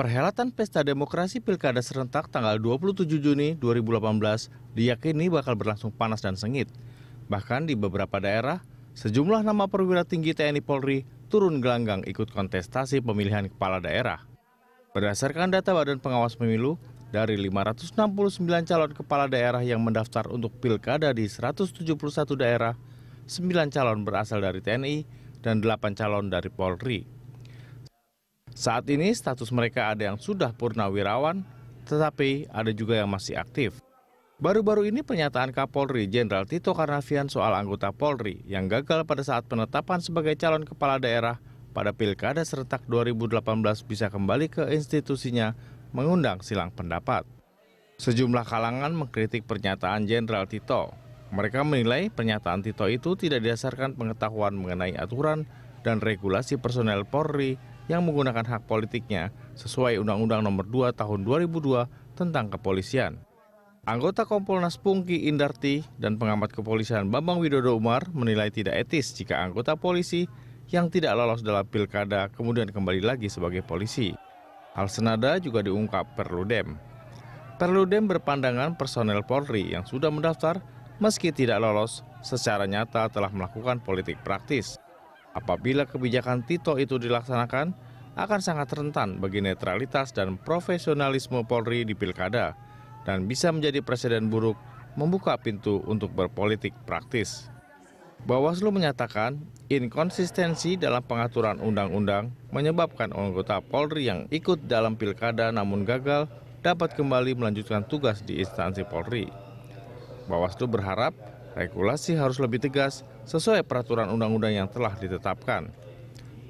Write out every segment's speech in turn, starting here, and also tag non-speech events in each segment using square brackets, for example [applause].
Perhelatan Pesta Demokrasi Pilkada Serentak tanggal 27 Juni 2018 diyakini bakal berlangsung panas dan sengit. Bahkan di beberapa daerah, sejumlah nama perwira tinggi TNI Polri turun gelanggang ikut kontestasi pemilihan kepala daerah. Berdasarkan data Badan Pengawas Pemilu, dari 569 calon kepala daerah yang mendaftar untuk pilkada di 171 daerah, 9 calon berasal dari TNI dan 8 calon dari Polri. Saat ini status mereka ada yang sudah purnawirawan, tetapi ada juga yang masih aktif. Baru-baru ini pernyataan Kapolri Jenderal Tito Karnavian soal anggota Polri yang gagal pada saat penetapan sebagai calon kepala daerah pada Pilkada serentak 2018 bisa kembali ke institusinya mengundang silang pendapat. Sejumlah kalangan mengkritik pernyataan Jenderal Tito. Mereka menilai pernyataan Tito itu tidak didasarkan pengetahuan mengenai aturan dan regulasi personel Polri yang menggunakan hak politiknya sesuai Undang-Undang Nomor 2 Tahun 2002 tentang kepolisian. Anggota Kompolnas Pungki Indarti dan pengamat kepolisian Bambang Widodo Umar menilai tidak etis jika anggota polisi yang tidak lolos dalam pilkada kemudian kembali lagi sebagai polisi. Hal senada juga diungkap Perludem. Perludem berpandangan personel Polri yang sudah mendaftar meski tidak lolos secara nyata telah melakukan politik praktis. Apabila kebijakan Tito itu dilaksanakan, akan sangat rentan bagi netralitas dan profesionalisme Polri di pilkada dan bisa menjadi presiden buruk membuka pintu untuk berpolitik praktis. Bawaslu menyatakan inkonsistensi dalam pengaturan undang-undang menyebabkan anggota Polri yang ikut dalam pilkada namun gagal dapat kembali melanjutkan tugas di instansi Polri. Bawaslu berharap regulasi harus lebih tegas sesuai peraturan undang-undang yang telah ditetapkan.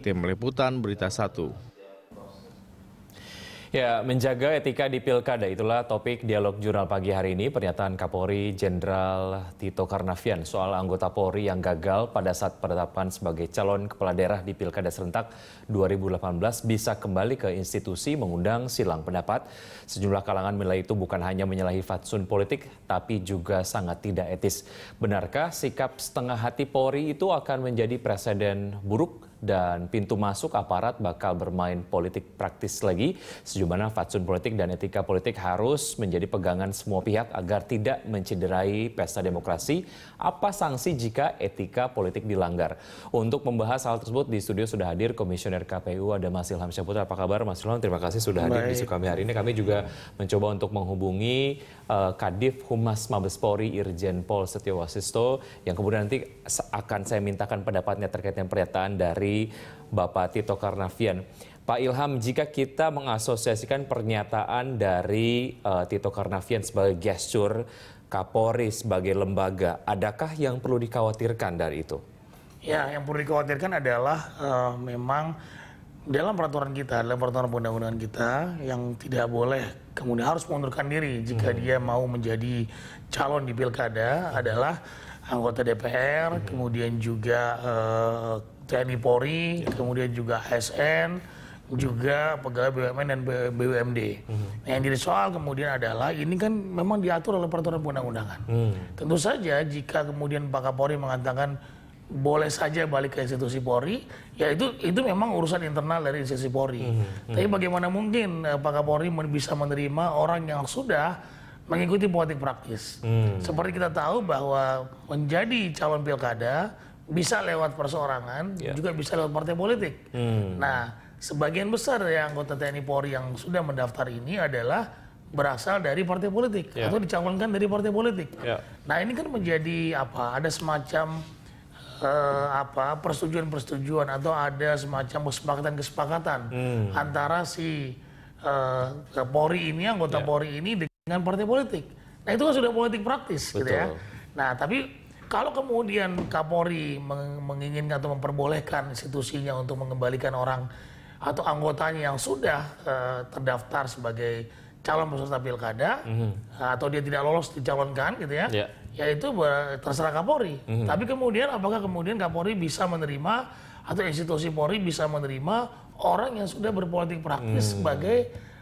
Tim Liputan Berita 1 Ya, menjaga etika di pilkada itulah topik dialog jurnal pagi hari ini. Pernyataan Kapolri Jenderal Tito Karnavian soal anggota Polri yang gagal pada saat penetapan sebagai calon kepala daerah di pilkada serentak 2018 bisa kembali ke institusi mengundang silang pendapat. Sejumlah kalangan menilai itu bukan hanya menyalahi fatsun politik, tapi juga sangat tidak etis. Benarkah sikap setengah hati Polri itu akan menjadi presiden buruk dan pintu masuk aparat bakal bermain politik praktis lagi. Sejumlah fatsun politik dan etika politik harus menjadi pegangan semua pihak agar tidak mencederai pesta demokrasi. Apa sanksi jika etika politik dilanggar? Untuk membahas hal tersebut di studio sudah hadir Komisioner KPU ada Mas Ilham Syaputra. Apa kabar Mas Ilham? Terima kasih sudah hadir Baik. di kami hari ini. Kami juga mencoba untuk menghubungi uh, Kadif Humas Mabes Polri Irjen Pol Setiawasisto yang kemudian nanti akan saya mintakan pendapatnya terkait dengan pernyataan dari dari Bapak Tito Karnavian. Pak Ilham, jika kita mengasosiasikan pernyataan dari uh, Tito Karnavian sebagai gestur Kapolri sebagai lembaga, adakah yang perlu dikhawatirkan dari itu? Ya, yang perlu dikhawatirkan adalah uh, memang dalam peraturan kita, dalam peraturan undang undangan kita yang tidak boleh kemudian harus mengundurkan diri jika hmm. dia mau menjadi calon di pilkada adalah anggota DPR, kemudian juga eh, TNI Polri, kemudian juga ASN, juga pegawai BUMN dan BUMD. Hmm. Nah, yang jadi soal kemudian adalah ini kan memang diatur oleh peraturan perundang-undangan. Hmm. Tentu saja jika kemudian Pak Kapolri mengatakan boleh saja balik ke institusi Polri, ya itu itu memang urusan internal dari institusi Polri. Hmm. Tapi bagaimana mungkin eh, Pak Kapolri bisa menerima orang yang sudah mengikuti politik praktis. Hmm. Seperti kita tahu bahwa menjadi calon pilkada bisa lewat perseorangan, yeah. juga bisa lewat partai politik. Hmm. Nah, sebagian besar dari anggota TNI Polri yang sudah mendaftar ini adalah berasal dari partai politik yeah. atau dicalonkan dari partai politik. Yeah. Nah, ini kan menjadi apa? Ada semacam uh, apa persetujuan-persetujuan atau ada semacam kesepakatan-kesepakatan hmm. antara si uh, Polri ini anggota yeah. Polri ini dengan partai politik. Nah itu kan sudah politik praktis Betul. gitu ya. Nah tapi kalau kemudian Kapolri menginginkan atau memperbolehkan institusinya untuk mengembalikan orang atau anggotanya yang sudah uh, terdaftar sebagai calon peserta pilkada mm -hmm. atau dia tidak lolos dicalonkan gitu ya, yeah. Ya itu terserah Kapolri. Mm -hmm. Tapi kemudian apakah kemudian Kapolri bisa menerima atau institusi Polri bisa menerima orang yang sudah berpolitik praktis mm -hmm. sebagai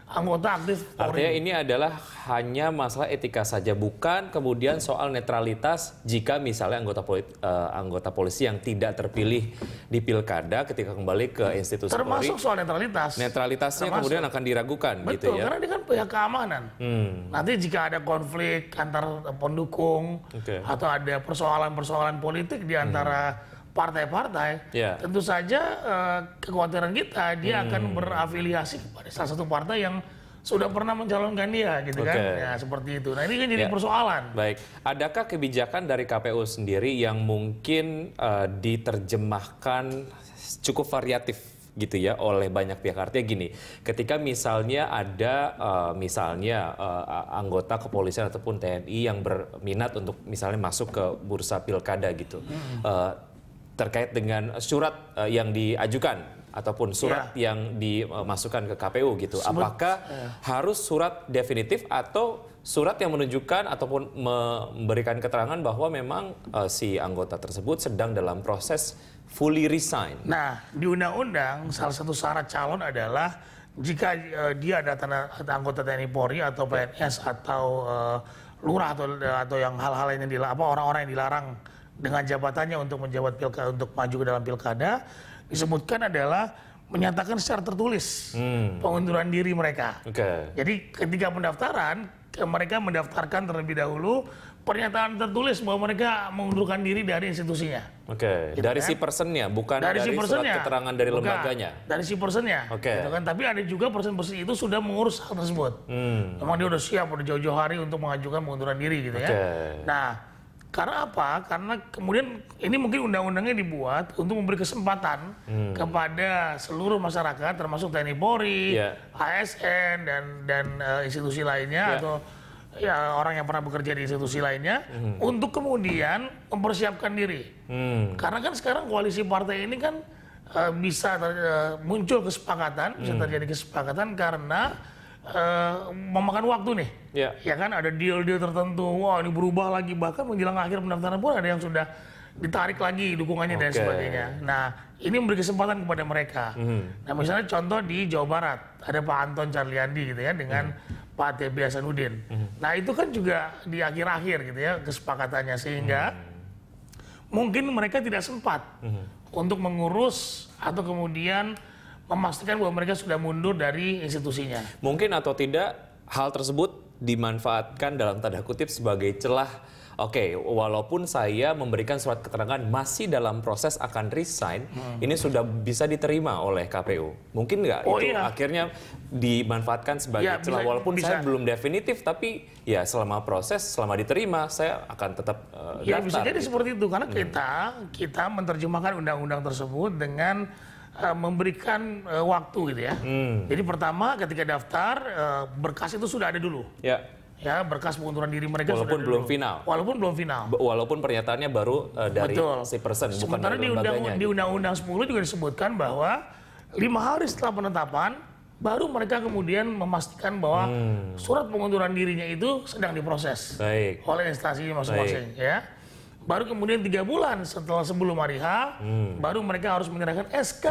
anggota aktif Polri. Artinya ini adalah hanya masalah etika saja, bukan kemudian soal netralitas jika misalnya anggota poli, uh, eh, anggota polisi yang tidak terpilih di pilkada ketika kembali ke institusi Termasuk Polri. soal netralitas. Netralitasnya Termasuk. kemudian akan diragukan gitu Betul, gitu ya. karena dia kan pihak keamanan. Hmm. Nanti jika ada konflik antar pendukung okay. atau ada persoalan-persoalan politik di antara hmm partai-partai, yeah. tentu saja uh, kekhawatiran kita dia hmm. akan berafiliasi kepada salah satu partai yang sudah pernah mencalonkan dia gitu okay. kan. Ya, seperti itu. Nah, ini kan jadi ya. persoalan. Baik. Adakah kebijakan dari KPU sendiri yang mungkin uh, diterjemahkan cukup variatif gitu ya oleh banyak pihak artinya gini ketika misalnya ada uh, misalnya uh, anggota kepolisian ataupun TNI yang berminat untuk misalnya masuk ke bursa pilkada gitu uh, terkait dengan surat uh, yang diajukan ataupun surat ya. yang dimasukkan ke KPU gitu. Apakah ya. harus surat definitif atau surat yang menunjukkan ataupun memberikan keterangan bahwa memang uh, si anggota tersebut sedang dalam proses fully resign. Nah, di undang-undang salah satu syarat calon adalah jika uh, dia ada tanda, anggota TNI Polri atau PNS atau uh, lurah atau atau yang hal-hal yang dilarang apa orang-orang yang dilarang dengan jabatannya untuk menjabat pilkada untuk maju ke dalam pilkada disebutkan adalah menyatakan secara tertulis hmm. pengunduran diri mereka. Okay. Jadi ketika pendaftaran mereka mendaftarkan terlebih dahulu pernyataan tertulis bahwa mereka mengundurkan diri dari institusinya. Oke. Okay. Gitu dari kan? si personnya, bukan dari, dari si surat keterangan dari bukan. lembaganya. Dari si personnya. Oke. Okay. Gitu kan? Tapi ada juga person-person itu sudah mengurus hal tersebut. Hmm. Memang dia udah siap udah jauh-jauh hari untuk mengajukan pengunduran diri gitu okay. ya. Nah karena apa? Karena kemudian ini mungkin undang-undangnya dibuat untuk memberi kesempatan hmm. kepada seluruh masyarakat, termasuk TNI Polri, yeah. ASN dan dan uh, institusi lainnya yeah. atau ya orang yang pernah bekerja di institusi lainnya hmm. untuk kemudian mempersiapkan diri. Hmm. Karena kan sekarang koalisi partai ini kan uh, bisa ter, uh, muncul kesepakatan, hmm. bisa terjadi kesepakatan karena Eh, memakan waktu nih. Ya. Ya kan ada deal-deal tertentu. Wah, ini berubah lagi bahkan menjelang akhir pendaftaran pun ada yang sudah ditarik lagi dukungannya okay. dan sebagainya. Nah, ini memberi kesempatan kepada mereka. Mm. Nah, misalnya contoh di Jawa Barat ada Pak Anton Charliandi gitu ya dengan mm. Pak TB Hasanuddin. Mm. Nah, itu kan juga di akhir-akhir gitu ya kesepakatannya sehingga mm. mungkin mereka tidak sempat mm. untuk mengurus atau kemudian memastikan bahwa mereka sudah mundur dari institusinya. Mungkin atau tidak hal tersebut dimanfaatkan dalam tanda kutip sebagai celah Oke, okay, walaupun saya memberikan surat keterangan masih dalam proses akan resign, hmm. ini sudah bisa diterima oleh KPU. Mungkin nggak oh, itu iya. akhirnya dimanfaatkan sebagai ya, celah. Bisa, walaupun bisa. saya belum definitif, tapi ya selama proses, selama diterima, saya akan tetap uh, ya, daftar. Ya bisa jadi gitu. seperti itu karena hmm. kita kita menerjemahkan undang-undang tersebut dengan Eh, memberikan uh, waktu gitu ya. Hmm. Jadi pertama ketika daftar uh, berkas itu sudah ada dulu. Ya. Ya berkas pengunduran diri mereka walaupun sudah belum dulu. final. Walaupun belum final. B walaupun pernyataannya baru uh, dari Betul. si person. Sementara bukan di undang gitu. undang-undang 10 juga disebutkan bahwa lima hari setelah penetapan baru mereka kemudian memastikan bahwa hmm. surat pengunduran dirinya itu sedang diproses Baik. oleh instansi masing-masing ya. Baru kemudian tiga bulan setelah sebelum hari H, hmm. baru mereka harus menyerahkan SK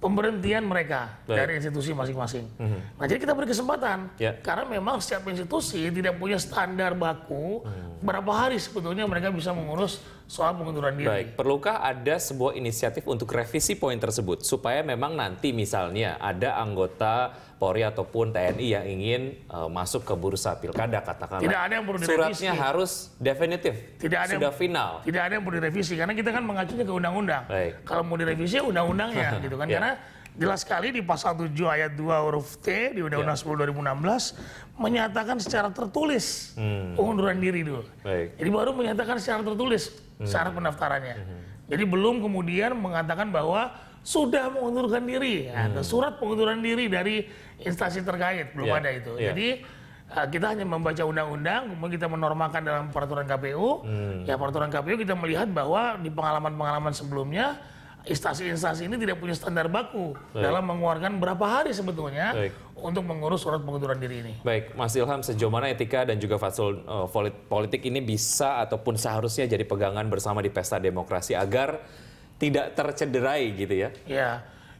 pemberhentian mereka Baik. dari institusi masing-masing. Hmm. Nah, jadi kita beri kesempatan yeah. karena memang setiap institusi tidak punya standar baku hmm. berapa hari sebetulnya mereka bisa mengurus soal pengunduran diri. Baik, perlukah ada sebuah inisiatif untuk revisi poin tersebut supaya memang nanti misalnya ada anggota Polri ataupun TNI yang ingin uh, masuk ke bursa pilkada katakanlah. Tidak ada yang perlu direvisi. Suratnya harus definitif. Tidak ada sudah yang, final. Tidak ada yang perlu direvisi karena kita kan mengacunya ke undang-undang. Kalau mau direvisi ya undang-undangnya [laughs] gitu kan ya. karena jelas sekali di pasal 7 ayat 2 huruf T di Undang-Undang ya. 10 2016 menyatakan secara tertulis hmm. pengunduran diri dulu. Baik. Jadi baru menyatakan secara tertulis Hmm. syarat pendaftarannya. Hmm. Jadi belum kemudian mengatakan bahwa sudah mengundurkan diri nah, hmm. atau surat pengunduran diri dari instansi terkait belum yeah. ada itu. Yeah. Jadi eh, kita hanya membaca undang-undang, kemudian kita menormalkan dalam peraturan KPU. Hmm. Ya peraturan KPU kita melihat bahwa di pengalaman-pengalaman sebelumnya instansi-instansi ini tidak punya standar baku Baik. dalam mengeluarkan berapa hari sebetulnya Baik untuk mengurus surat pengunduran diri ini. Baik, Mas Ilham, sejauh mana etika dan juga fasul uh, politik ini bisa ataupun seharusnya jadi pegangan bersama di pesta demokrasi agar tidak tercederai gitu ya? Ya,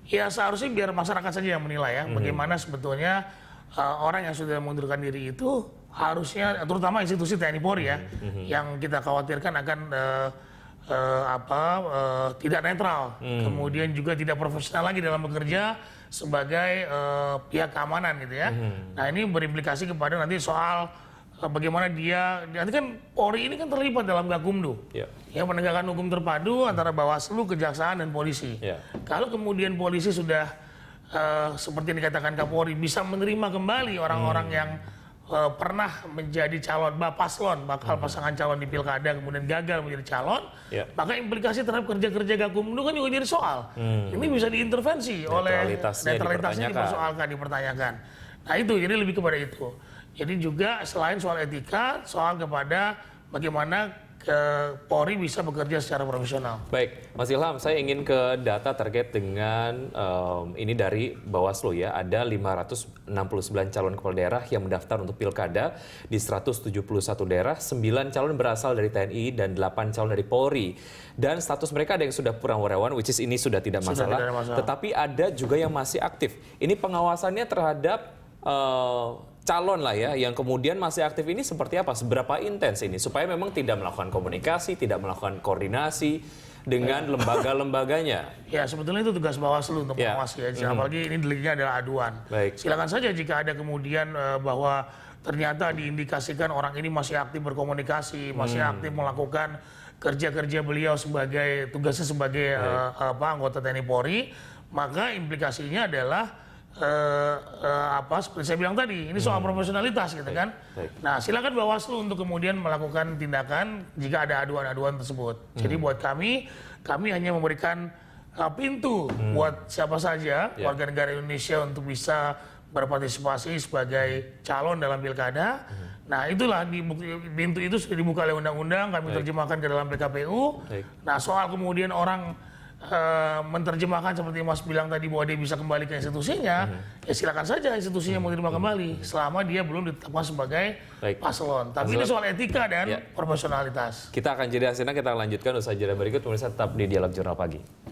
ya seharusnya biar masyarakat saja yang menilai ya, hmm. bagaimana sebetulnya uh, orang yang sudah mengundurkan diri itu harusnya, terutama institusi TNI Polri ya, hmm. yang kita khawatirkan akan uh, uh, apa uh, tidak netral, hmm. kemudian juga tidak profesional lagi dalam bekerja sebagai uh, pihak keamanan gitu ya. Hmm. Nah ini berimplikasi kepada nanti soal eh, bagaimana dia nanti kan Polri ini kan terlibat dalam gakumdu, yeah. ya penegakan hukum terpadu antara Bawaslu, Kejaksaan dan Polisi. Yeah. Kalau kemudian Polisi sudah uh, seperti yang dikatakan Kapolri bisa menerima kembali orang-orang hmm. yang uh, pernah menjadi calon bapak paslon bakal hmm. pasangan calon di pilkada kemudian gagal menjadi calon yeah. maka implikasi terhadap kerja-kerja gakumdu kan juga jadi soal hmm. ini bisa diintervensi oleh netralitasnya dipersoalkan dipertanyakan nah itu jadi lebih kepada itu jadi juga selain soal etika soal kepada bagaimana ke Polri bisa bekerja secara profesional. Baik, Mas Ilham, saya ingin ke data terkait dengan um, ini dari Bawaslu ya, ada 569 calon kepala daerah yang mendaftar untuk pilkada di 171 daerah, 9 calon berasal dari TNI dan 8 calon dari Polri. Dan status mereka ada yang sudah kurang purnawirawan, which is ini sudah tidak masalah. Sudah tidak ada masalah. Tetapi ada juga yang masih aktif. Ini pengawasannya terhadap uh, calon lah ya yang kemudian masih aktif ini seperti apa? Seberapa intens ini supaya memang tidak melakukan komunikasi, tidak melakukan koordinasi dengan lembaga-lembaganya. [laughs] Ya sebetulnya itu tugas Bawaslu untuk ya. mengawasi ya. Mm. Apalagi ini deliknya adalah aduan. Baik. Silakan saja jika ada kemudian uh, bahwa ternyata diindikasikan orang ini masih aktif berkomunikasi, masih hmm. aktif melakukan kerja-kerja beliau sebagai tugasnya sebagai uh, apa anggota TNI Polri, maka implikasinya adalah uh, uh, apa seperti saya bilang tadi ini soal hmm. profesionalitas gitu kan. Baik. Nah silakan Bawaslu untuk kemudian melakukan tindakan jika ada aduan-aduan tersebut. Hmm. Jadi buat kami kami hanya memberikan uh, pintu hmm. buat siapa saja yeah. warga negara Indonesia untuk bisa berpartisipasi sebagai calon dalam pilkada. Hmm. Nah itulah di pintu itu sudah dibuka oleh undang-undang kami Baik. terjemahkan ke dalam PKPU. Baik. Nah soal kemudian orang uh, menerjemahkan seperti Mas bilang tadi bahwa dia bisa kembali ke institusinya, mm-hmm. ya silakan saja institusinya mm-hmm. terima mhm. kembali hmm selama dia belum ditetapkan sebagai Baik. paslon. Tapi Masalah. ini soal etika dan ya. profesionalitas. Kita akan jadi hasilnya kita lanjutkan usaha jeda berikut pemirsa tetap di Dialog Jurnal Pagi.